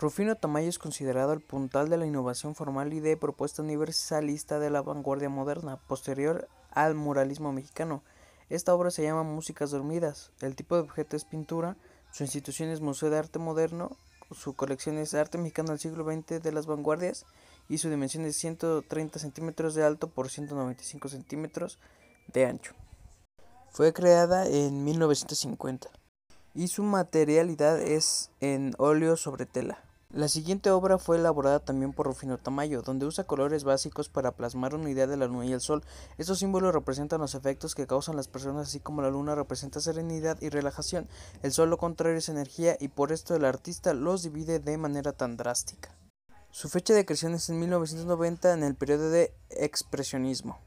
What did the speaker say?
Rufino Tamayo es considerado el puntal de la innovación formal y de propuesta universalista de la vanguardia moderna, posterior al muralismo mexicano. Esta obra se llama Músicas Dormidas. El tipo de objeto es pintura, su institución es Museo de Arte Moderno, su colección es Arte Mexicano del siglo XX de las vanguardias y su dimensión es 130 centímetros de alto por 195 centímetros de ancho. Fue creada en 1950 y su materialidad es en óleo sobre tela. La siguiente obra fue elaborada también por Rufino Tamayo, donde usa colores básicos para plasmar una idea de la luna y el sol. Estos símbolos representan los efectos que causan las personas, así como la luna representa serenidad y relajación. El sol lo contrario es energía y por esto el artista los divide de manera tan drástica. Su fecha de creación es en 1990 en el periodo de expresionismo.